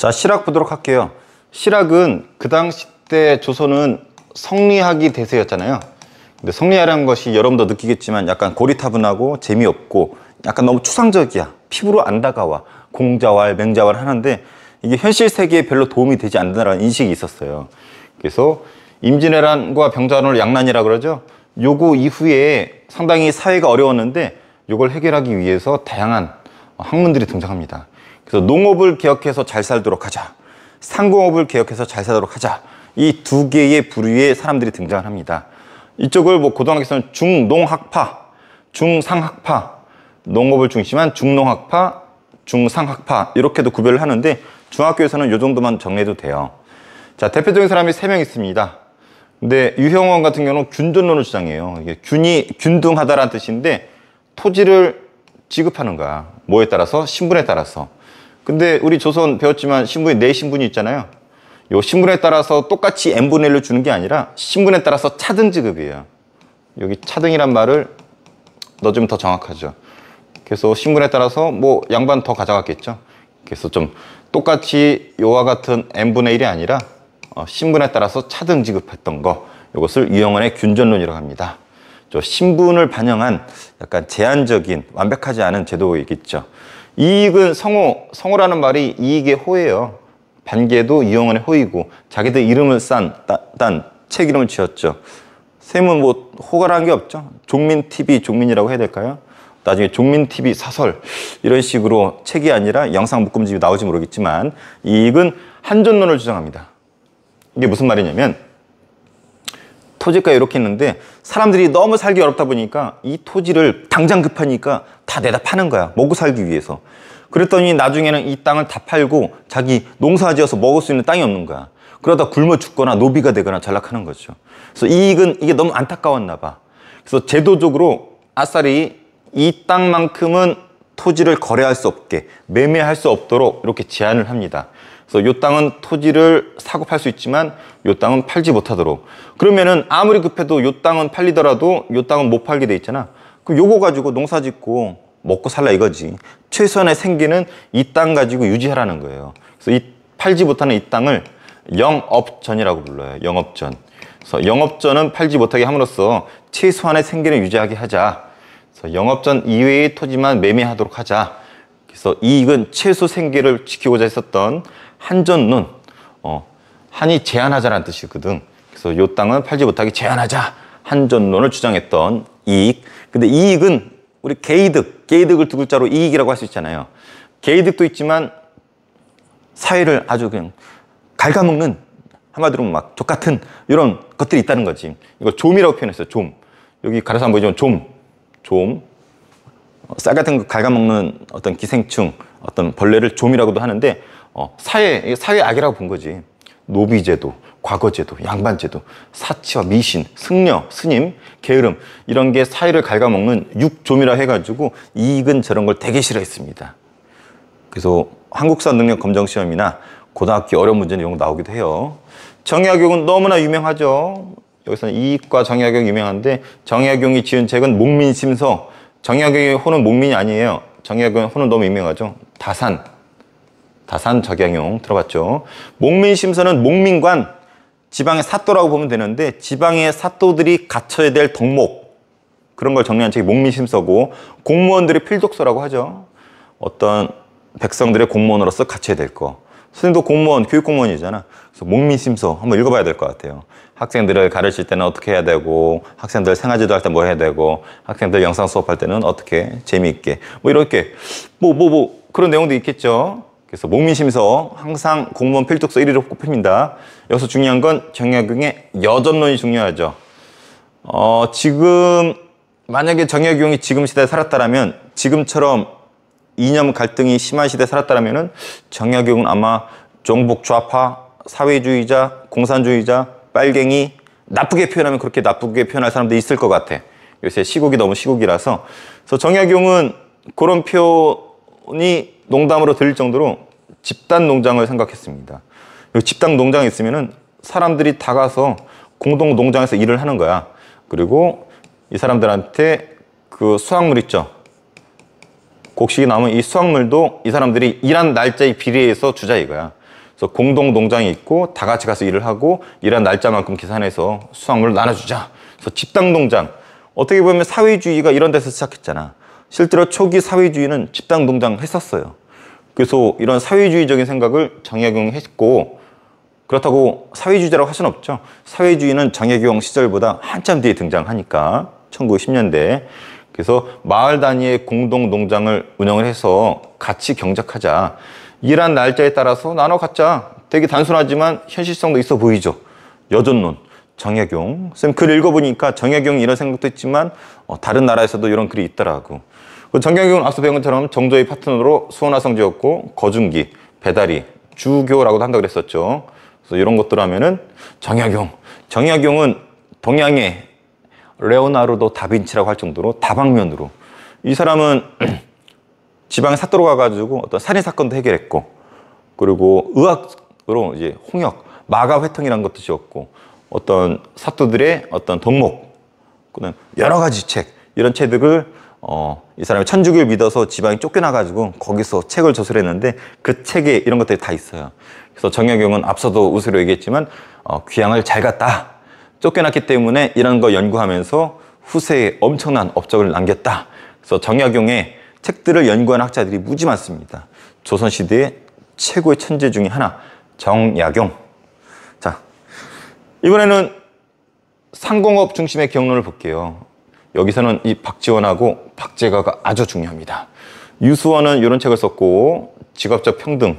자 실학 보도록 할게요 실학은 그 당시 때 조선은 성리학이 대세였잖아요 근데 성리학이라는 것이 여러분도 느끼겠지만 약간 고리타분하고 재미없고 약간 너무 추상적이야 피부로 안 다가와 공자왈 맹자왈 하는데 이게 현실 세계에 별로 도움이 되지 않는다는 인식이 있었어요 그래서 임진왜란과 병자호을 양난이라 그러죠 요거 이후에 상당히 사회가 어려웠는데 요걸 해결하기 위해서 다양한 학문들이 등장합니다 그래서 농업을 개혁해서 잘 살도록 하자. 상공업을 개혁해서 잘 살도록 하자. 이 두 개의 부류의 사람들이 등장합니다. 이쪽을 뭐 고등학교에서는 중농학파, 중상학파, 농업을 중심한 중농학파, 중상학파 이렇게도 구별을 하는데 중학교에서는 이 정도만 정해도 돼요. 자 대표적인 사람이 세 명 있습니다. 근데 유형원 같은 경우는 균전론을 주장해요. 이게 균이 균등하다라는 뜻인데 토지를 지급하는가 뭐에 따라서 신분에 따라서 근데 우리 조선 배웠지만 신분이 네 신분이 있잖아요. 요 신분에 따라서 똑같이 n분의 1로 주는 게 아니라 신분에 따라서 차등 지급이에요. 여기 차등이란 말을 넣어주면 더 정확하죠. 그래서 신분에 따라서 뭐 양반 더 가져갔겠죠. 그래서 좀 똑같이 요와 같은 n분의 1이 아니라 어, 신분에 따라서 차등 지급했던 거 이것을 유영원의 균전론이라고 합니다. 저 신분을 반영한 약간 제한적인 완벽하지 않은 제도이겠죠. 이익은 성호, 성호라는 말이 이익의 호예요. 반개도 이영원의 호이고 자기들 이름을 싼, 딴, 책 이름을 지었죠. 쌤은 뭐 호가라는 게 없죠. 종민TV 종민이라고 해야 될까요? 나중에 종민TV 사설 이런 식으로 책이 아니라 영상 묶음집이 나오지 모르겠지만 이익은 한존론을 주장합니다. 이게 무슨 말이냐면 토지가 이렇게 있는데 사람들이 너무 살기 어렵다 보니까 이 토지를 당장 급하니까 다 내다 파는 거야 먹고 살기 위해서 그랬더니 나중에는 이 땅을 다 팔고 자기 농사지어서 먹을 수 있는 땅이 없는 거야 그러다 굶어 죽거나 노비가 되거나 전락하는 거죠 그래서 이익은 이게 너무 안타까웠나 봐 그래서 제도적으로 아싸리 이 땅만큼은 토지를 거래할 수 없게 매매할 수 없도록 이렇게 제한을 합니다 그래서 요 땅은 토지를 사고 팔 수 있지만 요 땅은 팔지 못하도록. 그러면은 아무리 급해도 요 땅은 팔리더라도 요 땅은 못 팔게 돼 있잖아. 그 요거 가지고 농사 짓고 먹고 살라 이거지. 최선의 생기는 이 땅 가지고 유지하라는 거예요. 그래서 이 팔지 못하는 이 땅을 영업전이라고 불러요. 영업전. 그래서 영업전은 팔지 못하게 함으로써 최소한의 생계를 유지하게 하자. 그래서 영업전 이외의 토지만 매매하도록 하자. 그래서 이익은 최소 생계를 지키고자 했었던 한전은 어, 한이 제한하자라는 뜻이거든. 그래서 요 땅은 팔지 못하게 제한하자 한전론을 주장했던 이익. 근데 이익은 우리 개이득, 개이득을 두 글자로 이익이라고 할 수 있잖아요. 개이득도 있지만 사회를 아주 그냥 갉아먹는 한마디로 막족 같은 이런 것들이 있다는 거지. 이걸 좀이라고 표현했어요. 좀. 여기 가려서 안 보이지만 좀, 좀. 쌀 같은 거 갉아먹는 어떤 기생충, 어떤 벌레를 좀이라고도 하는데 어, 사회, 사회 악이라고 본 거지. 노비제도, 과거제도, 양반제도, 사치와 미신, 승려, 스님, 게으름 이런 게 사회를 갉아먹는 육조미라 해가지고 이익은 저런 걸 되게 싫어했습니다. 그래서 한국사 능력 검정 시험이나 고등학교 어려운 문제는 이런 거 나오기도 해요. 정약용은 너무나 유명하죠. 여기서는 이익과 정약용 유명한데 정약용이 지은 책은 목민심서 정약용의 호는 목민이 아니에요. 정약용의 호는 너무 유명하죠. 다산, 다산 적양용 들어봤죠. 목민심서는 목민관, 지방의 사또라고 보면 되는데 지방의 사또들이 갖춰야 될 덕목 그런 걸 정리한 책이 목민심서고 공무원들의 필독서라고 하죠. 어떤 백성들의 공무원으로서 갖춰야 될 거. 선생님도 공무원, 교육공무원이잖아. 그래서 목민심서 한번 읽어봐야 될 것 같아요. 학생들을 가르칠 때는 어떻게 해야 되고, 학생들 생활지도 할 때 뭐 해야 되고, 학생들 영상 수업할 때는 어떻게 재미있게, 뭐 이렇게, 뭐, 뭐, 뭐, 그런 내용도 있겠죠. 그래서 목민심서 에 항상 공무원 필독서 1위로 꼽힙니다. 여기서 중요한 건 정약용의 여전론이 중요하죠. 어, 지금 만약에 정약용이 지금 시대에 살았다면 지금처럼 이념 갈등이 심한 시대에 살았다면 정약용은 아마 종북 좌파, 사회주의자, 공산주의자, 빨갱이 나쁘게 표현하면 그렇게 나쁘게 표현할 사람도 있을 것 같아. 요새 시국이 너무 시국이라서. 그래서 정약용은 그런 표 단순히 농담으로 들릴 정도로 집단 농장을 생각했습니다. 집단 농장이 있으면은 사람들이 다 가서 공동 농장에서 일을 하는 거야. 그리고 이 사람들한테 그 수확물 있죠. 곡식이 남은 이 수확물도 이 사람들이 일한 날짜에 비례해서 주자 이거야. 그래서 공동 농장이 있고 다 같이 가서 일을 하고 일한 날짜만큼 계산해서 수확물을 나눠주자. 그래서 집단 농장. 어떻게 보면 사회주의가 이런 데서 시작했잖아. 실제로 초기 사회주의는 집단 농장했었어요. 그래서 이런 사회주의적인 생각을 장약용했고 그렇다고 사회주의자라고 할 수는 없죠. 사회주의는 장약용 시절보다 한참 뒤에 등장하니까 1910년대 그래서 마을 단위의 공동 농장을 운영을 해서 같이 경작하자. 일한 날짜에 따라서 나눠 갖자. 되게 단순하지만 현실성도 있어 보이죠. 여전론. 정약용. 쌤글 읽어보니까 정약용 이런 생각도 했지만 어, 다른 나라에서도 이런 글이 있더라고. 그 장경규는 앞서 배운 것처럼 정조의 파트너로 수원화성지였고 거중기, 배다리, 주교라고도 한다고 그랬었죠. 그래서 이런 것들 하면은 정약용. 정약용은 동양의 레오나르도 다빈치라고 할 정도로 다방면으로 이 사람은 지방에 사또로 가가지고 어떤 살인 사건도 해결했고 그리고 의학으로 이제 홍역, 마가 회통이라는 것도 지었고 어떤 사또들의 어떤 덕목, 그다음 여러 가지 책 이런 책들을 어, 이 사람이 천주교를 믿어서 지방에 쫓겨나가지고 거기서 책을 저술했는데 그 책에 이런 것들이 다 있어요. 그래서 정약용은 앞서도 우스로 얘기했지만 어, 귀향을 잘 갔다. 쫓겨났기 때문에 이런 거 연구하면서 후세에 엄청난 업적을 남겼다. 그래서 정약용의 책들을 연구한 학자들이 무지 많습니다. 조선시대의 최고의 천재 중의 하나, 정약용. 자, 이번에는 상공업 중심의 경로를 볼게요. 여기서는 이 박지원하고 박재가가 아주 중요합니다. 유수원은 이런 책을 썼고 직업적 평등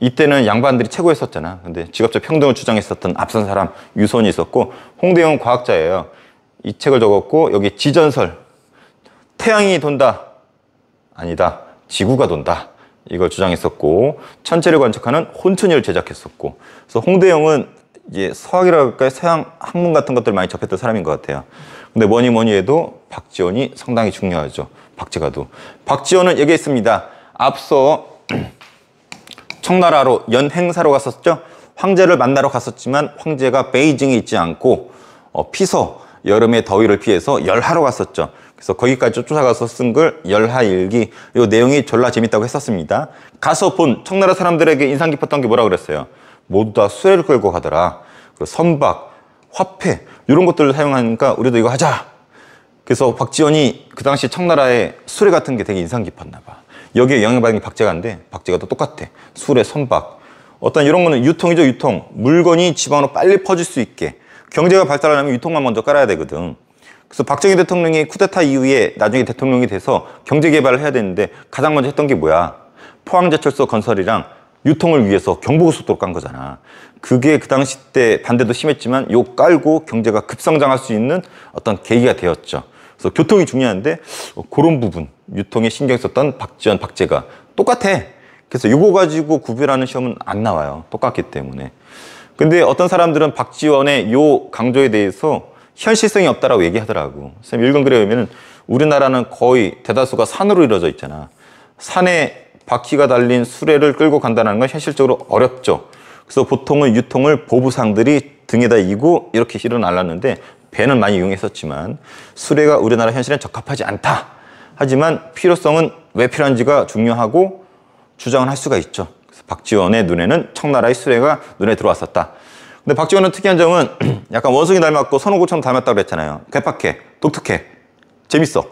이때는 양반들이 최고였었잖아. 근데 직업적 평등을 주장했었던 앞선 사람 유수원이 있었고 홍대영 과학자예요. 이 책을 적었고 여기 지전설 태양이 돈다 아니다 지구가 돈다 이걸 주장했었고 천체를 관측하는 혼춘이를 제작했었고 그래서 홍대영은 이제 서학이라 할까요 서양 학문 같은 것들 많이 접했던 사람인 것 같아요. 근데 뭐니 뭐니 해도 박지원이 상당히 중요하죠. 박재가도. 박지원은 여기있습니다 앞서 청나라로 연행사로 갔었죠. 황제를 만나러 갔었지만 황제가 베이징에 있지 않고 어, 피서 여름의 더위를 피해서 열하로 갔었죠. 그래서 거기까지 쫓아가서 쓴 글 열하일기 이 내용이 졸라 재밌다고 했었습니다. 가서 본 청나라 사람들에게 인상 깊었던 게 뭐라 고 그랬어요? 모두 다 수레를 끌고 가더라. 그리고 선박, 화폐 이런 것들을 사용하니까 우리도 이거 하자. 그래서 박지원이 그 당시 청나라의 수레 같은 게 되게 인상 깊었나 봐. 여기에 영향받은 게 박제가인데 박제가 도 똑같아. 수레, 선박. 어떤 이런 거는 유통이죠, 유통. 물건이 지방으로 빨리 퍼질 수 있게. 경제가 발달하려면 유통만 먼저 깔아야 되거든. 그래서 박정희 대통령이 쿠데타 이후에 나중에 대통령이 돼서 경제 개발을 해야 되는데 가장 먼저 했던 게 뭐야? 포항제철소 건설이랑 유통을 위해서 경보고속도로깐 거잖아. 그게 그 당시 때 반대도 심했지만 요 깔고 경제가 급성장할 수 있는 어떤 계기가 되었죠. 그래서 교통이 중요한데 어, 그런 부분 유통에 신경 썼던 박지원, 박재가 똑같아. 그래서 이거 가지고 구별하는 시험은 안 나와요. 똑같기 때문에. 근데 어떤 사람들은 박지원의 요 강조에 대해서 현실성이 없다라고 얘기하더라고. 선생님 읽은 글에 보면 우리나라는 거의 대다수가 산으로 이루어져 있잖아. 산에 바퀴가 달린 수레를 끌고 간다는 건 현실적으로 어렵죠. 그래서 보통은 유통을 보부상들이 등에다 이고 이렇게 실어 날랐는데 배는 많이 이용했었지만 수레가 우리나라 현실에 적합하지 않다. 하지만 필요성은 왜 필요한지가 중요하고 주장을 할 수가 있죠. 그래서 박지원의 눈에는 청나라의 수레가 눈에 들어왔었다. 근데 박지원은 특이한 점은 약간 원숭이 닮았고 선호고처럼 닮았다고 그랬잖아요. 괴팍해, 독특해, 재밌어.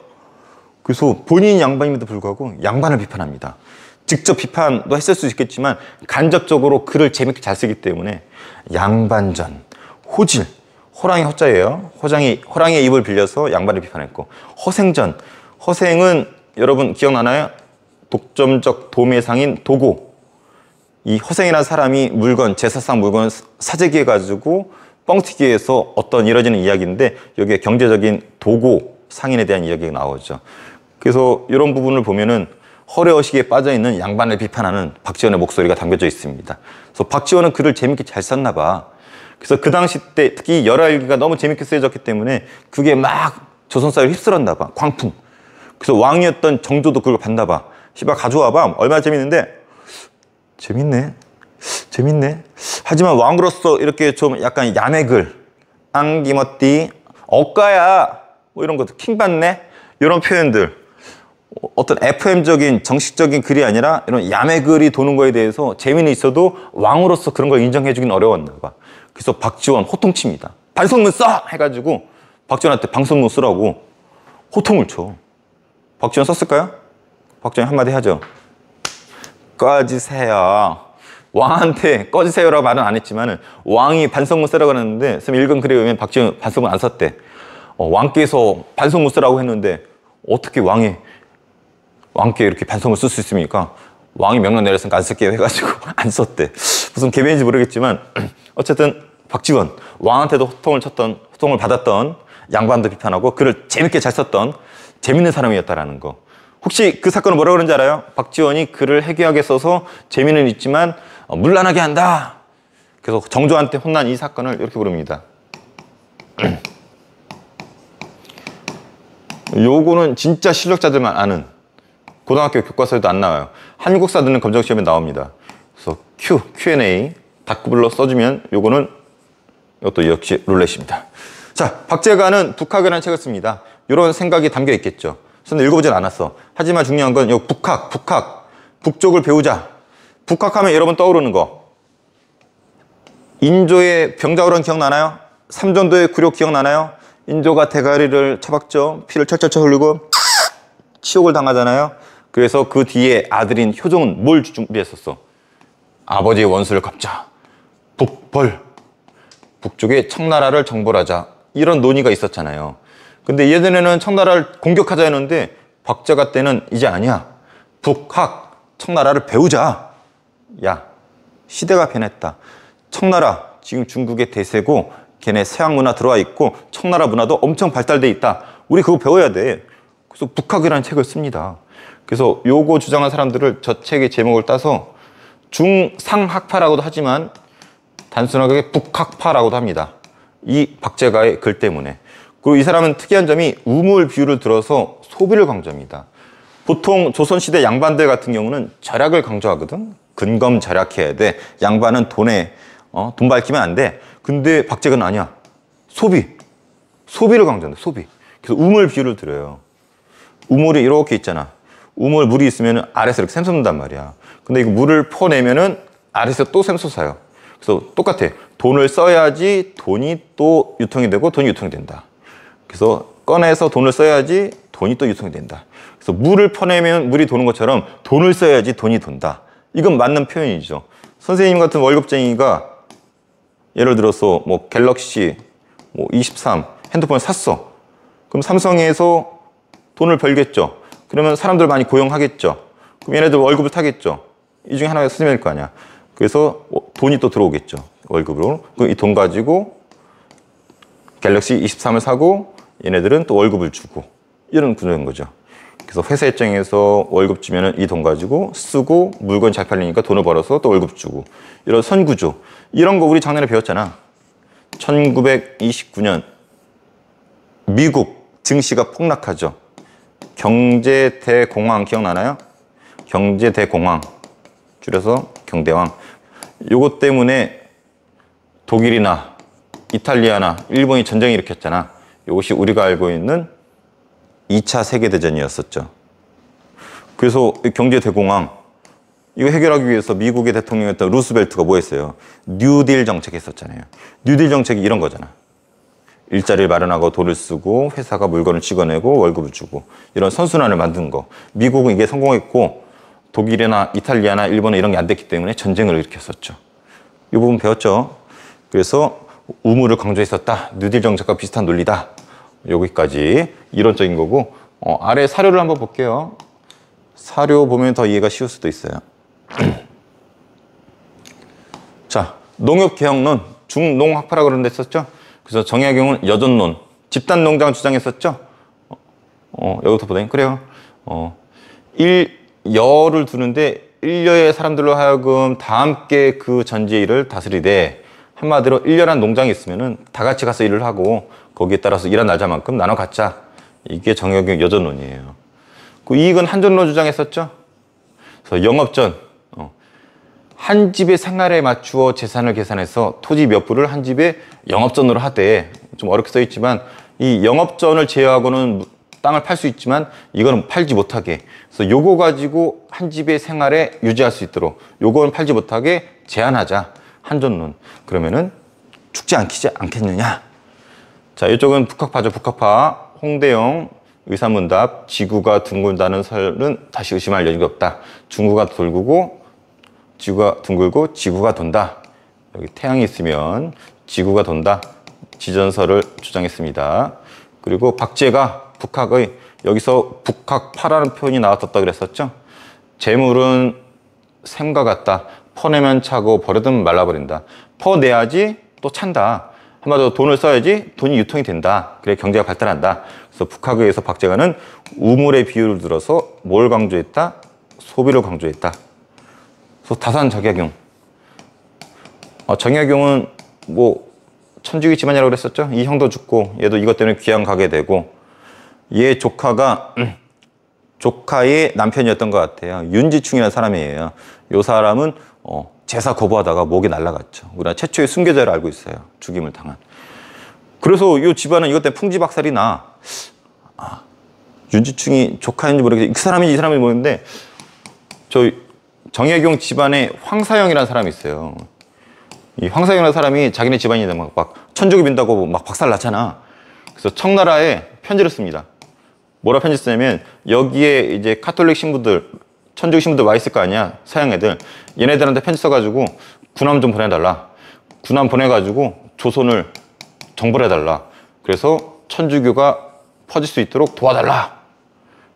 그래서 본인 양반임에도 불구하고 양반을 비판합니다. 직접 비판도 했을 수 있겠지만 간접적으로 글을 재밌게 잘 쓰기 때문에 양반전, 호질, 호랑이 허자예요. 호장이 호랑이의 입을 빌려서 양반을 비판했고 허생전, 허생은 여러분 기억나나요? 독점적 도매상인 도고 이 허생이라는 사람이 물건, 제사상 물건을 사재기해 가지고 뻥튀기해서 어떤 이뤄지는 이야기인데 여기에 경제적인 도고 상인에 대한 이야기가 나오죠. 그래서 이런 부분을 보면은 허례허식에 빠져있는 양반을 비판하는 박지원의 목소리가 담겨져 있습니다. 그래서 박지원은 글을 재밌게 잘 썼나 봐. 그래서 그 당시 때 특히 열하일기가 너무 재밌게 쓰여졌기 때문에 그게 막 조선사회를 휩쓸었나 봐. 광풍. 그래서 왕이었던 정조도 그걸 봤나 봐. 시바 가져와 봐. 얼마나 재밌는데 재밌네. 재밌네. 하지만 왕으로서 이렇게 좀 약간 야매글 앙기멋띠 억가야 뭐 이런 것도 킹받네 이런 표현들 어떤 FM적인 정식적인 글이 아니라 이런 야매 글이 도는 거에 대해서 재미는 있어도 왕으로서 그런 걸 인정해 주긴 어려웠나 봐. 그래서 박지원 호통칩니다. 반성문 써! 해가지고 박지원한테 방송문 쓰라고 호통을 쳐. 박지원 썼을까요? 박지원 한마디 하죠. 꺼지세요. 왕한테 꺼지세요라고 말은 안 했지만 왕이 반성문 쓰라고 했는데 선생님 읽은 글에 의하면 박지원 반성문 안 썼대. 어, 왕께서 반성문 쓰라고 했는데 어떻게 왕이 왕께 이렇게 반성을 쓸 수있습니까 왕이 명령 내렸으니까 안쓸게 해가지고 안 썼대. 무슨 개변인지 모르겠지만 어쨌든 박지원 왕한테도 호통을 쳤던 호통을 받았던 양반도 비판하고 글을 재밌게 잘 썼던 재밌는 사람이었다라는 거. 혹시 그 사건은 뭐라 그런지 알아요? 박지원이 글을 해괴하게 써서 재미는 있지만 어, 물란하게 한다. 그래서 정조한테 혼난 이 사건을 이렇게 부릅니다. 요거는 진짜 실력자들만 아는 고등학교 교과서에도 안 나와요. 한국사 듣는 검정시험에 나옵니다. 그래서 Q, Q&A, 다크블러 써주면 요거는 이것도 역시 룰렛입니다. 자, 박재관은 북학이라는 책을 씁니다. 이런 생각이 담겨 있겠죠. 저는 읽어보진 않았어. 하지만 중요한 건 요 북학, 북학, 북쪽을 배우자. 북학하면 여러분 떠오르는 거. 인조의 병자호란 기억나나요? 삼전도의 구력 기억나나요? 인조가 대가리를 처박죠. 피를 철철철 흘리고 치욕을 당하잖아요. 그래서 그 뒤에 아들인 효종은 뭘 준비했었어? 아버지의 원수를 갚자. 북벌. 북쪽에 청나라를 정벌하자. 이런 논의가 있었잖아요. 근데 예전에는 청나라를 공격하자 했는데 박자가 때는 이제 아니야. 북학, 청나라를 배우자. 야, 시대가 변했다. 청나라, 지금 중국의 대세고 걔네 서양 문화 들어와 있고 청나라 문화도 엄청 발달돼 있다. 우리 그거 배워야 돼. 그래서 북학이라는 책을 씁니다. 그래서 요거 주장한 사람들을 저 책의 제목을 따서 중상학파라고도 하지만 단순하게 북학파라고도 합니다. 이 박재가의 글 때문에. 그리고 이 사람은 특이한 점이 우물 비율을 들어서 소비를 강조합니다. 보통 조선시대 양반들 같은 경우는 절약을 강조하거든. 근검 절약해야 돼. 양반은 돈에 어, 돈 밝히면 안 돼. 근데 박재근 아니야. 소비. 소비를 강조한다. 소비. 그래서 우물 비율을 들어요. 우물이 이렇게 있잖아. 우물 물이 있으면 아래서 이렇게 샘솟는단 말이야. 근데 이거 물을 퍼내면은 아래서 또 샘솟아요. 그래서 똑같아. 돈을 써야지 돈이 또 유통이 되고 돈이 유통이 된다. 그래서 꺼내서 돈을 써야지 돈이 또 유통이 된다. 그래서 물을 퍼내면 물이 도는 것처럼 돈을 써야지 돈이 돈다. 이건 맞는 표현이죠. 선생님 같은 월급쟁이가 예를 들어서 뭐 갤럭시 뭐 23 핸드폰 을 샀어. 그럼 삼성에서 돈을 벌겠죠. 그러면 사람들 많이 고용하겠죠. 그럼 얘네들 월급을 타겠죠. 이 중에 하나가 스님일 거 아니야. 그래서 어, 돈이 또 들어오겠죠. 월급으로. 그럼 이 돈 가지고 갤럭시 23을 사고 얘네들은 또 월급을 주고 이런 구조인 거죠. 그래서 회사 입장에서 월급 주면은 이 돈 가지고 쓰고 물건 잘 팔리니까 돈을 벌어서 또 월급 주고 이런 선구조 이런 거 우리 작년에 배웠잖아. 1929년 미국 증시가 폭락하죠. 경제 대공황 기억나나요? 경제 대공황 줄여서 경대왕 요것 때문에 독일이나 이탈리아나 일본이 전쟁 일으켰잖아 이것이 우리가 알고 있는 2차 세계대전이었었죠 그래서 경제 대공황 이거 해결하기 위해서 미국의 대통령이었던 루스벨트가 뭐 했어요? 뉴딜 정책 했었잖아요 뉴딜 정책이 이런 거잖아 일자리를 마련하고 돈을 쓰고 회사가 물건을 찍어내고 월급을 주고 이런 선순환을 만든 거. 미국은 이게 성공했고 독일이나 이탈리아나 일본은 이런 게 안 됐기 때문에 전쟁을 일으켰었죠. 이 부분 배웠죠. 그래서 우물을 강조했었다. 뉴딜 정책과 비슷한 논리다. 여기까지 이론적인 거고 어, 아래 사료를 한번 볼게요. 사료 보면 더 이해가 쉬울 수도 있어요. 자, 농업개혁론 중농학파라 그런 데 썼죠? 그래서 정약용은 여전론, 집단농장 주장했었죠? 어, 어 여기서 보다니 그래요. 어, 일, 여를 두는데 일여의 사람들로 하여금 다 함께 그 전지의 일을 다스리되 한마디로 일여란 농장이 있으면은 다 같이 가서 일을 하고 거기에 따라서 일한 날짜만큼 나눠 갖자. 이게 정약용 여전론이에요. 그 이익은 한전론 주장했었죠? 그래서 영업전, 한 집의 생활에 맞추어 재산을 계산해서 토지 몇 부를 한 집의 영업전으로 하되 좀 어렵게 써 있지만 이 영업전을 제외하고는 땅을 팔 수 있지만 이거는 팔지 못하게 그래서 요거 가지고 한 집의 생활에 유지할 수 있도록 요거는 팔지 못하게 제한하자 한전론 그러면은 죽지 않기지 않겠느냐 자 이쪽은 북학파죠 북학파 홍대영 의사문답 지구가 둥근다는 설은 다시 의심할 여지가 없다 중구가 돌구고 지구가 둥글고 지구가 돈다. 여기 태양이 있으면 지구가 돈다. 지전설을 주장했습니다. 그리고 박제가 북학의 여기서 북학파라는 표현이 나왔었다 그랬었죠. 재물은 샘과 같다. 퍼내면 차고 버려두면 말라버린다. 퍼내야지 또 찬다. 한마디로 돈을 써야지 돈이 유통이 된다. 그래 경제가 발달한다. 그래서 북학에 의해서 박재관은 우물의 비율을 들어서 뭘 강조했다? 소비를 강조했다. 그래서 다산 정약용. 어, 정약용은 뭐 천주교 집안이라고 그랬었죠. 이 형도 죽고 얘도 이것 때문에 귀양 가게 되고 얘 조카가 음, 조카의 남편이었던 것 같아요. 윤지충이라는 사람이에요. 이 사람은 어, 제사 거부하다가 목이 날라갔죠. 우리나 최초의 순교자를 알고 있어요. 죽임을 당한. 그래서 이 집안은 이것 때문에 풍지박살이 나. 아, 윤지충이 조카인지 모르겠어요. 이 사람인지 이 사람인지 모르는데 저 정약경 집안에 황사영이라는 사람이 있어요. 이 황사영이라는 사람이 자기네 집안이 막, 막 천족이 빈다고 막 박살 났잖아. 그래서 청나라에 편지를 씁니다. 뭐라 편지 쓰냐면 여기에 이제 카톨릭 신부들 천주교 신부들 와 있을 거 아니야 서양 애들 얘네들한테 편지 써가지고 군함 좀 보내달라 군함 보내가지고 조선을 정벌해달라 그래서 천주교가 퍼질 수 있도록 도와달라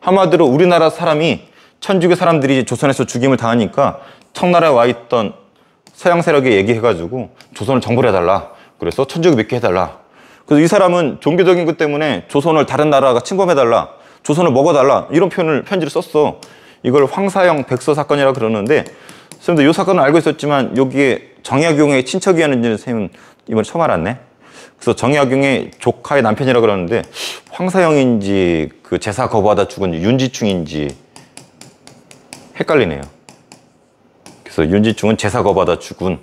한마디로 우리나라 사람이 천주교 사람들이 조선에서 죽임을 당하니까 청나라에 와 있던 서양 세력에 얘기해가지고 조선을 정벌해 달라. 그래서 천주교 믿게 해달라. 그래서 이 사람은 종교적인 것 때문에 조선을 다른 나라가 침범해 달라. 조선을 먹어달라. 이런 표현을 편지를 썼어. 이걸 황사형 백서 사건이라 그러는데 선생님도 이 사건은 알고 있었지만 여기에 정약용의 친척이었는지는 선생님은 이번에 처음 알았네. 그래서 정약용의 조카의 남편이라 그러는데 황사형인지그 제사 거부하다 죽은 윤지충인지 헷갈리네요. 그래서 윤지충은 제사거받아 죽은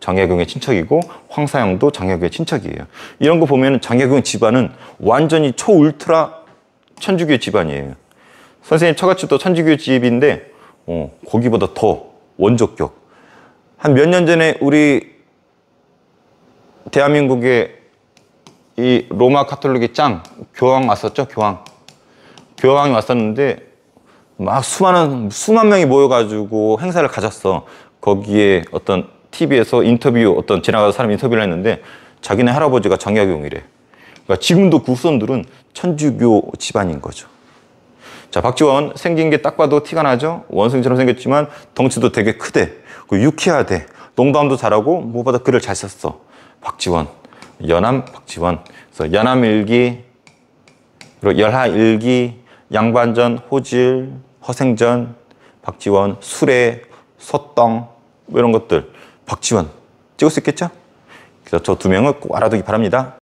장혜경의 친척이고 황사영도 장혜경의 친척이에요. 이런 거 보면 장혜경 집안은 완전히 초울트라 천주교 집안이에요. 선생님 처갓집도 천주교 집인데 어, 거기보다 더 원조격. 한 몇 년 전에 우리 대한민국의 이 로마 카톨릭의 짱 교황 왔었죠, 교황. 교황이 왔었는데 막 수많은 수만 명이 모여가지고 행사를 가졌어. 거기에 어떤 TV에서 인터뷰 어떤 지나가서 사람 인터뷰를 했는데 자기네 할아버지가 장약용이래. 그러니까 지금도 그선들은 천주교 집안인 거죠. 자, 박지원 생긴 게 딱 봐도 티가 나죠? 원숭이처럼 생겼지만 덩치도 되게 크대. 그 유쾌하대. 농담도 잘하고 무엇보다 글을 잘 썼어. 박지원. 연암 박지원. 그래서 연암일기, 그리고 열하일기, 양반전 호질, 허생전, 박지원, 수레, 섣덩 뭐 이런 것들 박지원 찍을 수 있겠죠? 그래서 저 두 명을 꼭 알아두기 바랍니다.